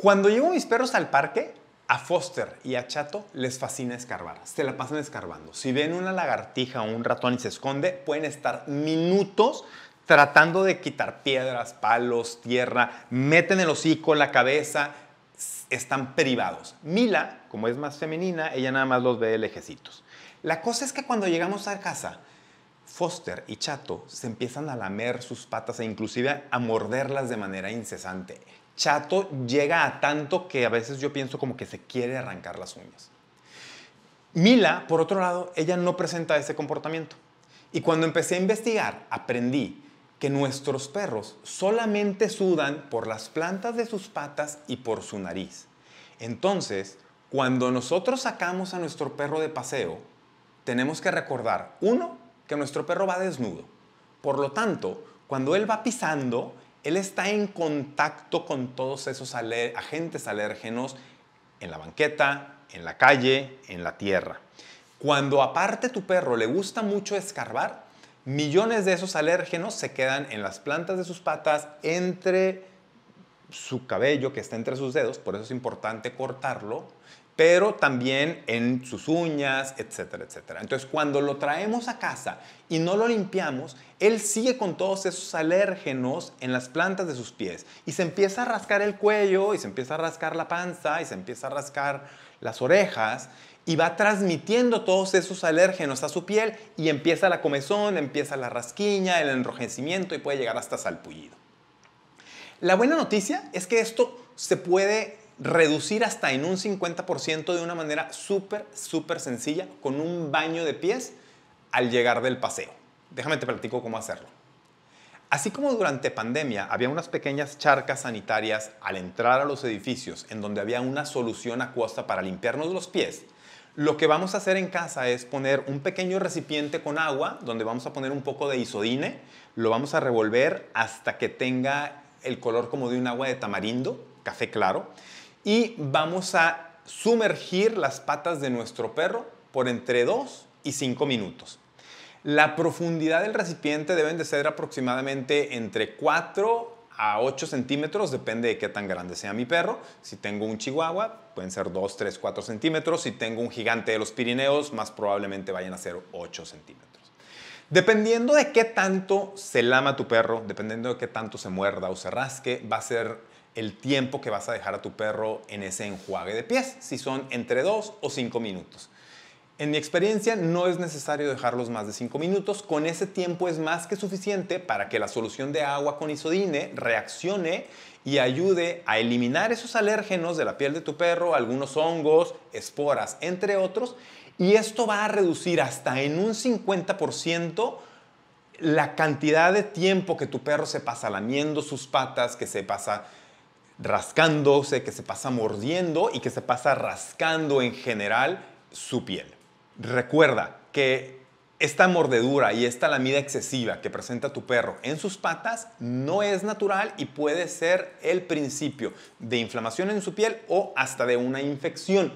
Cuando llevo mis perros al parque, a Foster y a Chato les fascina escarbar, se la pasan escarbando. Si ven una lagartija o un ratón y se esconde, pueden estar minutos tratando de quitar piedras, palos, tierra, meten el hocico, la cabeza, están privados. Mila, como es más femenina, ella nada más los ve lejecitos. La cosa es que cuando llegamos a casa, Foster y Chato se empiezan a lamer sus patas e inclusive a morderlas de manera incesante chato llega a tanto que a veces yo pienso como que se quiere arrancar las uñas. Mila, por otro lado, ella no presenta ese comportamiento. Y cuando empecé a investigar, aprendí que nuestros perros solamente sudan por las plantas de sus patas y por su nariz. Entonces, cuando nosotros sacamos a nuestro perro de paseo, tenemos que recordar, uno, que nuestro perro va desnudo. Por lo tanto, cuando él va pisando, él está en contacto con todos esos agentes alérgenos en la banqueta, en la calle, en la tierra. Cuando aparte tu perro le gusta mucho escarbar, millones de esos alérgenos se quedan en las plantas de sus patas, entre su cabello que está entre sus dedos, por eso es importante cortarlo, pero también en sus uñas, etcétera, etcétera. Entonces, cuando lo traemos a casa y no lo limpiamos, él sigue con todos esos alérgenos en las plantas de sus pies y se empieza a rascar el cuello y se empieza a rascar la panza y se empieza a rascar las orejas y va transmitiendo todos esos alérgenos a su piel y empieza la comezón, empieza la rasquiña, el enrojecimiento y puede llegar hasta salpullido. La buena noticia es que esto se puede reducir hasta en un 50% de una manera súper, súper sencilla con un baño de pies al llegar del paseo. Déjame te platico cómo hacerlo. Así como durante pandemia había unas pequeñas charcas sanitarias al entrar a los edificios en donde había una solución acuosa para limpiarnos los pies, lo que vamos a hacer en casa es poner un pequeño recipiente con agua donde vamos a poner un poco de isodine, lo vamos a revolver hasta que tenga el color como de un agua de tamarindo, café claro, y vamos a sumergir las patas de nuestro perro por entre 2 y 5 minutos. La profundidad del recipiente deben de ser aproximadamente entre 4 a 8 centímetros, depende de qué tan grande sea mi perro. Si tengo un chihuahua, pueden ser 2, 3, 4 centímetros. Si tengo un gigante de los Pirineos, más probablemente vayan a ser 8 centímetros. Dependiendo de qué tanto se lama tu perro, dependiendo de qué tanto se muerda o se rasque, va a ser el tiempo que vas a dejar a tu perro en ese enjuague de pies, si son entre 2 o 5 minutos. En mi experiencia no es necesario dejarlos más de 5 minutos, con ese tiempo es más que suficiente para que la solución de agua con isodine reaccione y ayude a eliminar esos alérgenos de la piel de tu perro, algunos hongos, esporas, entre otros, y esto va a reducir hasta en un 50% la cantidad de tiempo que tu perro se pasa lamiendo sus patas, que se pasa rascándose, que se pasa mordiendo y que se pasa rascando en general su piel. Recuerda que esta mordedura y esta lamida excesiva que presenta tu perro en sus patas no es natural y puede ser el principio de inflamación en su piel o hasta de una infección.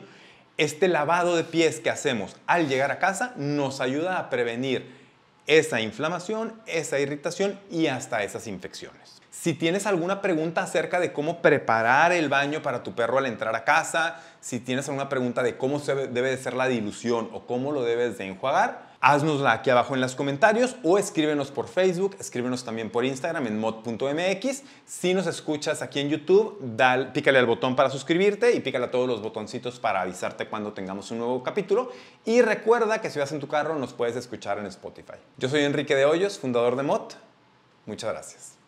Este lavado de pies que hacemos al llegar a casa nos ayuda a prevenir esa inflamación, esa irritación y hasta esas infecciones. Si tienes alguna pregunta acerca de cómo preparar el baño para tu perro al entrar a casa, si tienes alguna pregunta de cómo debe de ser la dilución o cómo lo debes de enjuagar, háznosla aquí abajo en los comentarios o escríbenos por Facebook, escríbenos también por Instagram en mod.mx. Si nos escuchas aquí en YouTube, pícale al botón para suscribirte y pícale a todos los botoncitos para avisarte cuando tengamos un nuevo capítulo. Y recuerda que si vas en tu carro nos puedes escuchar en Spotify. Yo soy Enrique de Hoyos, fundador de Mod. Muchas gracias.